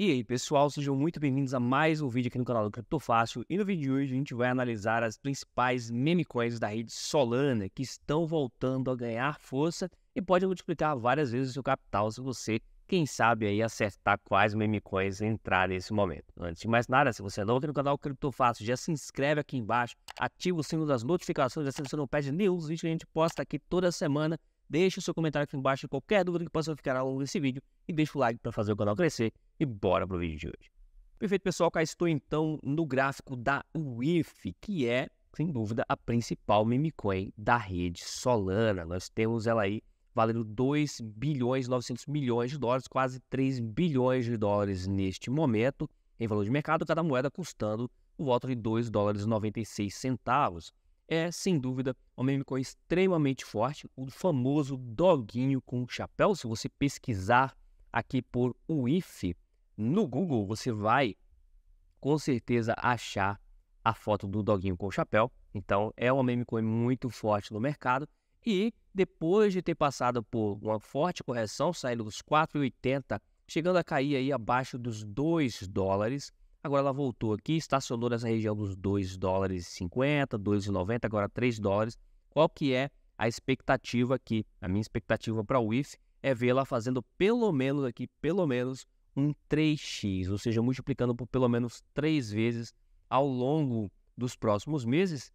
E aí, pessoal, sejam muito bem-vindos a mais um vídeo aqui no canal do Cripto Fácil. E no vídeo de hoje a gente vai analisar as principais meme coins da rede Solana que estão voltando a ganhar força e pode multiplicar várias vezes o seu capital se você, quem sabe, aí acertar quais meme coins entrar nesse momento. Antes de mais nada, se você é novo aqui no canal Cripto Fácil, já se inscreve aqui embaixo, ativa o sino das notificações, assim você não perde nenhum dos vídeos que a gente posta aqui toda semana. Deixe o seu comentário aqui embaixo, qualquer dúvida que possa ficar ao longo desse vídeo e deixa o like para fazer o canal crescer e bora pro vídeo de hoje. Perfeito, pessoal. Cá estou então no gráfico da WIF, que é, sem dúvida, a principal memecoin da rede Solana. Nós temos ela aí valendo 2 bilhões e 900 milhões de dólares, quase 3 bilhões de dólares neste momento, em valor de mercado, cada moeda custando o voto de 2 dólares e 96 centavos. É, sem dúvida, uma memecoin extremamente forte, o famoso doguinho com chapéu. Se você pesquisar aqui por WIF, no Google, você vai com certeza achar a foto do doguinho com o chapéu. Então, é uma meme coin muito forte no mercado. E depois de ter passado por uma forte correção, saindo dos 4,80, chegando a cair aí abaixo dos 2 dólares, agora ela voltou aqui, estacionou nessa região dos 2 dólares e 50, 2,90, agora 3 dólares. Qual que é a expectativa aqui? A minha expectativa para o WIF é vê-la fazendo pelo menos aqui, pelo menos um 3x, ou seja, multiplicando por pelo menos 3 vezes ao longo dos próximos meses,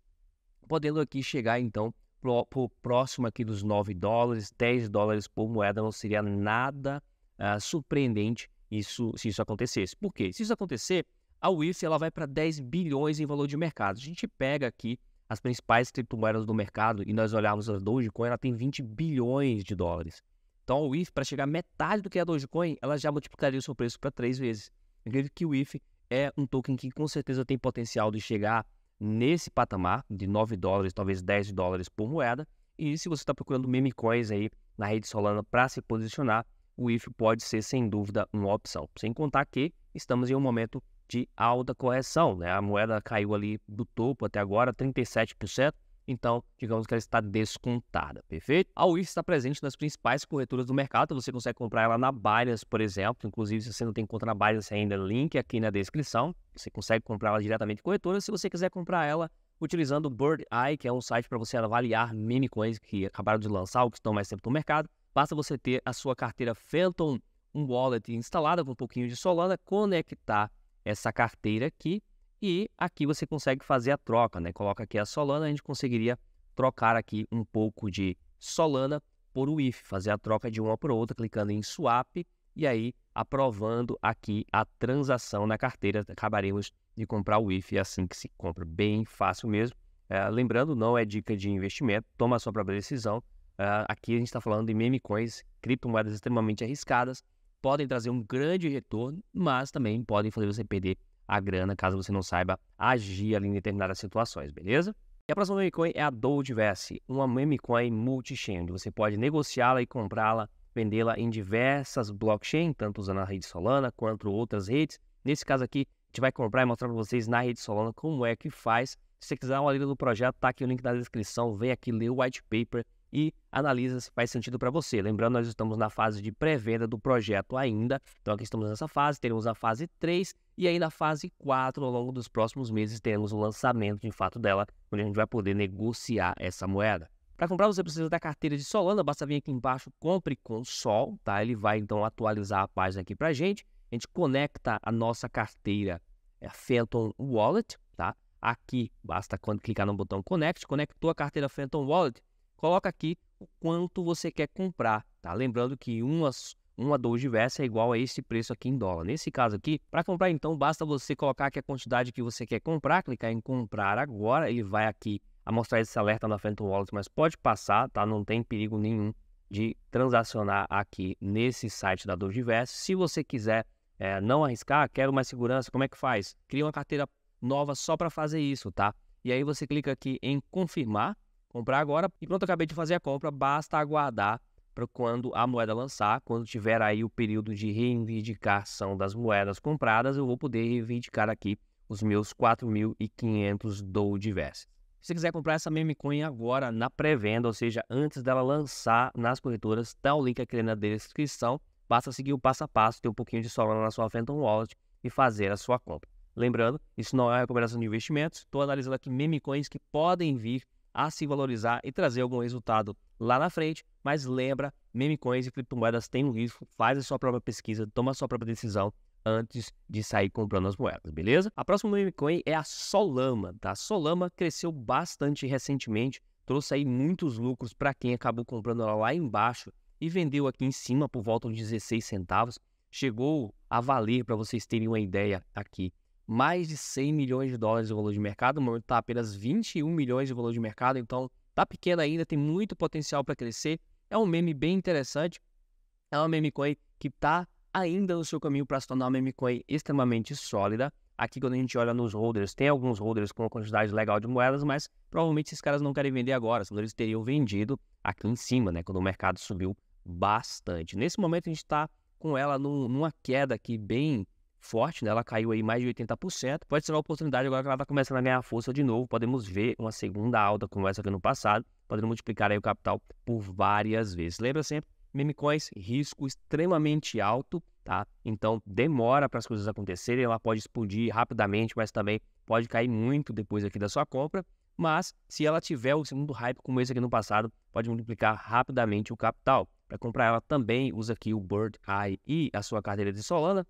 podendo aqui chegar então pro próximo aqui dos 9 dólares, 10 dólares por moeda, não seria nada ah, surpreendente isso, se isso acontecesse. Por quê? Se isso acontecer, a WIFT ela vai para 10 bilhões em valor de mercado. A gente pega aqui as principais criptomoedas do mercado e nós olharmos as Dogecoin, ela tem 20 bilhões de dólares. Então, o WIF para chegar metade do que é a Dogecoin, ela já multiplicaria o seu preço para três vezes. Acredito que o WIF é um token que com certeza tem potencial de chegar nesse patamar de 9 dólares, talvez 10 dólares por moeda. E se você está procurando meme coins aí na rede Solana para se posicionar, o WIF pode ser sem dúvida uma opção. Sem contar que estamos em um momento de alta correção, né? A moeda caiu ali do topo até agora 37%, então, digamos que ela está descontada, perfeito? A WIF está presente nas principais corretoras do mercado, você consegue comprar ela na Binance, por exemplo. Inclusive, se você não tem conta na Binance ainda, link aqui na descrição. Você consegue comprar ela diretamente em corretora. Se você quiser comprar ela utilizando o BirdEye, Eye, que é um site para você avaliar mini coins que acabaram de lançar ou que estão mais tempo no mercado, basta você ter a sua carteira Phantom, um wallet instalada com um pouquinho de Solana, conectar essa carteira aqui e aqui você consegue fazer a troca, né? Coloca aqui a Solana, a gente conseguiria trocar aqui um pouco de Solana por WIF, fazer a troca de uma por outra, clicando em swap e aí aprovando aqui a transação na carteira, acabaremos de comprar o IF é assim que se compra, bem fácil mesmo. É, lembrando, não é dica de investimento, toma a sua própria decisão. É, aqui a gente está falando de meme coins, criptomoedas extremamente arriscadas, podem trazer um grande retorno, mas também podem fazer você perder a grana, caso você não saiba agir ali em determinadas situações, beleza? E a próxima coin é a Dogeverse, uma meme coin multi-chain, você pode negociá-la e comprá-la, vendê-la em diversas blockchains, tanto usando a rede Solana quanto outras redes. Nesse caso aqui, a gente vai comprar e mostrar para vocês na rede Solana como é que faz. Se você quiser uma lida do projeto, tá aqui o link na descrição, vem aqui ler o white paper e analisa se faz sentido para você. Lembrando, nós estamos na fase de pré-venda do projeto ainda. Então, aqui estamos nessa fase, teremos a fase 3 e aí na fase 4, ao longo dos próximos meses, teremos o lançamento de fato dela, onde a gente vai poder negociar essa moeda. Para comprar, você precisa da carteira de Solana, basta vir aqui embaixo, compre com Sol, tá? Ele vai então atualizar a página aqui para gente. A gente conecta a nossa carteira é, Phantom Wallet, tá? Aqui basta quando clicar no botão Connect, conectou a carteira Phantom Wallet coloca aqui o quanto você quer comprar, tá? Lembrando que umas uma dose diversa é igual a esse preço aqui em dólar. Nesse caso aqui, para comprar então, basta você colocar aqui a quantidade que você quer comprar, clicar em comprar agora, ele vai aqui a mostrar esse alerta na frente do wallet, mas pode passar, tá? Não tem perigo nenhum de transacionar aqui nesse site da Doge Se você quiser é, não arriscar, quero mais segurança, como é que faz? Cria uma carteira nova só para fazer isso, tá? E aí você clica aqui em confirmar, comprar agora. e pronto acabei de fazer a compra, basta aguardar para quando a moeda lançar, quando tiver aí o período de reivindicação das moedas compradas, eu vou poder reivindicar aqui os meus 4.500 do diversos. Se você quiser comprar essa memecoin agora na pré-venda, ou seja, antes dela lançar nas corretoras, tá o link aqui na descrição. Basta seguir o passo a passo, ter um pouquinho de Solana na sua Phantom Wallet e fazer a sua compra. Lembrando, isso não é uma recomendação de investimentos, estou analisando aqui memecoins que podem vir a se valorizar e trazer algum resultado lá na frente, mas lembra, meme coins e criptomoedas têm um risco, faz a sua própria pesquisa, toma a sua própria decisão antes de sair comprando as moedas, beleza? A próxima meme coin é a Solama, tá? Solama cresceu bastante recentemente, trouxe aí muitos lucros para quem acabou comprando ela lá embaixo e vendeu aqui em cima por volta de 16 centavos, chegou a valer, para vocês terem uma ideia aqui, mais de 100 milhões de dólares de valor de mercado, no momento está apenas 21 milhões de valor de mercado, então está pequena ainda, tem muito potencial para crescer. É um meme bem interessante, é uma meme coin que está ainda no seu caminho para se tornar uma meme coin extremamente sólida. Aqui, quando a gente olha nos holders, tem alguns holders com uma quantidade legal de moedas, mas provavelmente esses caras não querem vender agora, senão eles teriam vendido aqui em cima, né? Quando o mercado subiu bastante. Nesse momento, a gente está com ela numa queda aqui bem forte, né? Ela caiu aí mais de 80%. Pode ser uma oportunidade agora que ela está começando a ganhar força de novo. Podemos ver uma segunda alta como essa aqui no passado, podendo multiplicar aí o capital por várias vezes. Lembra sempre, meme coins, risco extremamente alto, tá? Então demora para as coisas acontecerem, ela pode explodir rapidamente, mas também pode cair muito depois aqui da sua compra. Mas se ela tiver o segundo hype como esse aqui no passado, pode multiplicar rapidamente o capital. Para comprar ela também usa aqui o Bird Eye e a sua carteira de Solana,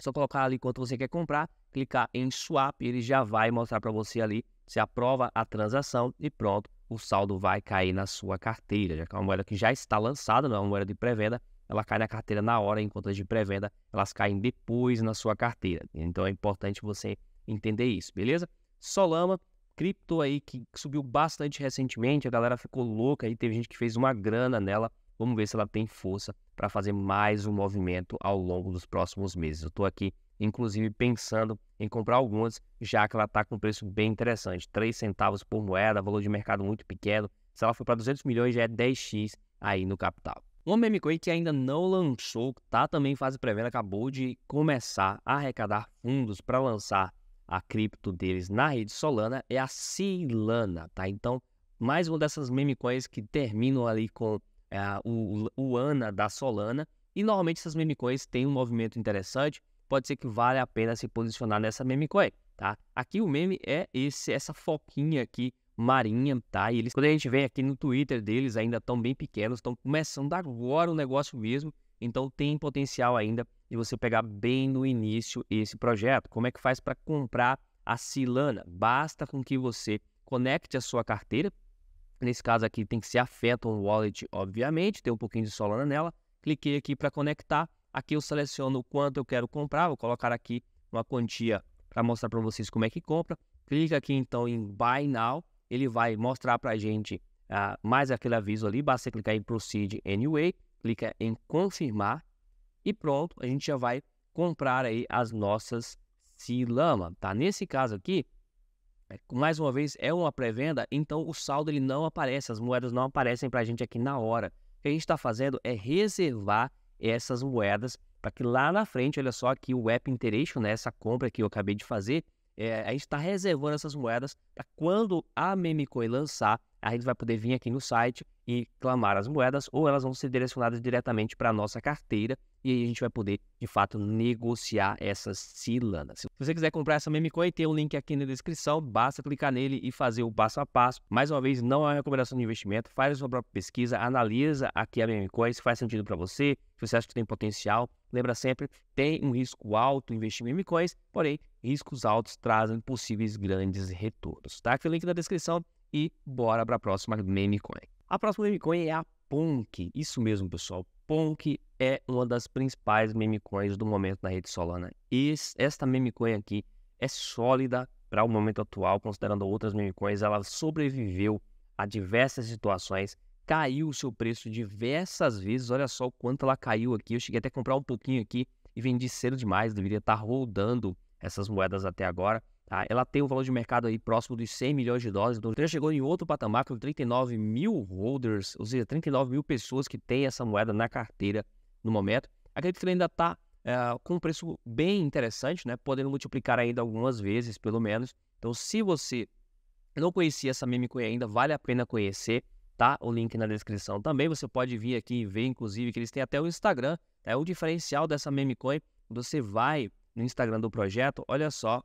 só colocar ali quanto você quer comprar, clicar em swap, ele já vai mostrar para você ali se aprova a transação e pronto, o saldo vai cair na sua carteira, já que é uma moeda que já está lançada, não é uma moeda de pré-venda, ela cai na carteira na hora, enquanto as de pré-venda elas caem depois na sua carteira. Então é importante você entender isso, beleza? Solama, cripto aí que subiu bastante recentemente, a galera ficou louca aí, teve gente que fez uma grana nela Vamos ver se ela tem força para fazer mais um movimento ao longo dos próximos meses. Eu estou aqui, inclusive, pensando em comprar algumas, já que ela está com um preço bem interessante, 3 centavos por moeda, valor de mercado muito pequeno. Se ela for para 200 milhões, já é 10x aí no capital. Uma memecoin que ainda não lançou, tá também em fase pré-venda, acabou de começar a arrecadar fundos para lançar a cripto deles na rede Solana, é a Silana, tá? Então, mais uma dessas memecoins que terminam ali com é, o, o ANA da Solana. E normalmente essas meme coins têm um movimento interessante, pode ser que vale a pena se posicionar nessa meme coin tá? Aqui o meme é esse, essa foquinha aqui marinha, tá? E eles, quando a gente vem aqui no Twitter deles, ainda estão bem pequenos, estão começando agora o negócio mesmo, então tem potencial ainda de você pegar bem no início esse projeto. Como é que faz para comprar a Silana? Basta com que você conecte a sua carteira, Nesse caso aqui tem que ser a Phantom Wallet, obviamente, tem um pouquinho de Solana nela. Cliquei aqui para conectar. Aqui eu seleciono quanto eu quero comprar, vou colocar aqui uma quantia para mostrar para vocês como é que compra. Clica aqui então em Buy Now, ele vai mostrar para a gente ah, mais aquele aviso ali, basta clicar em Proceed Anyway, clica em Confirmar e pronto, a gente já vai comprar aí as nossas Silama, tá? Nesse caso aqui, é, mais uma vez, é uma pré-venda, então o saldo ele não aparece, as moedas não aparecem para a gente aqui na hora. O que a gente está fazendo é reservar essas moedas para que lá na frente, olha só aqui o app Interation, né, essa compra que eu acabei de fazer, é, a gente está reservando essas moedas para quando a Memecoin lançar, a gente vai poder vir aqui no site e clamar as moedas ou elas vão ser direcionadas diretamente para a nossa carteira e aí a gente vai poder, de fato, negociar essas silanas. Se você quiser comprar essa meme coin, tem o um link aqui na descrição. Basta clicar nele e fazer o passo a passo. Mais uma vez, não é uma recomendação de investimento. Faz a sua própria pesquisa, analisa aqui a meme coin, se faz sentido para você, se você acha que tem potencial. Lembra sempre, tem um risco alto investir em meme coins, porém, riscos altos trazem possíveis grandes retornos. Tá aqui o link na descrição e bora para a próxima meme coin. A próxima meme coin é a Punk, isso mesmo, pessoal. Punk é uma das principais coins do momento na rede Solana. Esse, esta coin aqui é sólida para o momento atual, considerando outras coins. Ela sobreviveu a diversas situações, caiu o seu preço diversas vezes. Olha só o quanto ela caiu aqui. Eu cheguei até a comprar um pouquinho aqui e vendi cedo demais. Deveria estar tá rodando essas moedas até agora. Tá? Ela tem um valor de mercado aí próximo dos 100 milhões de dólares. Então, já chegou em outro patamar com 39 mil holders, ou seja, 39 mil pessoas que têm essa moeda na carteira no momento. Acredito que ela ainda está eh, com um preço bem interessante, né? podendo multiplicar ainda algumas vezes, pelo menos. Então, se você não conhecia essa Memecoin ainda, vale a pena conhecer, tá? O link na descrição também. Você pode vir aqui e ver, inclusive, que eles têm até o Instagram. É tá? o diferencial dessa Memecoin. Você vai no Instagram do projeto, olha só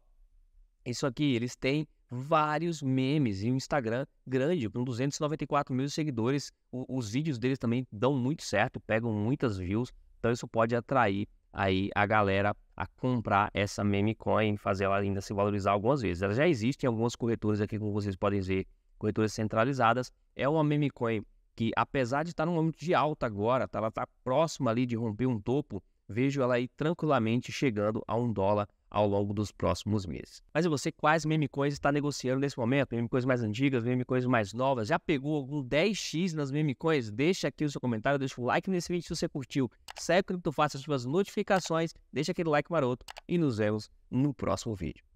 isso aqui, eles têm vários memes e um Instagram grande, com 294 mil seguidores. O, os vídeos deles também dão muito certo, pegam muitas views. Então isso pode atrair aí a galera a comprar essa meme coin, fazer ela ainda se valorizar algumas vezes. Ela já existe em algumas corretoras aqui, como vocês podem ver, corretoras centralizadas. É uma meme coin que, apesar de estar num momento de alta agora, tá, ela está próxima ali de romper um topo. Vejo ela aí tranquilamente chegando a um dólar ao longo dos próximos meses. Mas e você, quais meme coins está negociando nesse momento? Meme coins mais antigas, meme coins mais novas? Já pegou algum 10x nas meme coins? Deixa aqui o seu comentário, deixa o like nesse vídeo se você curtiu. Segue o Cripto Fácil as suas notificações, deixa aquele like maroto e nos vemos no próximo vídeo.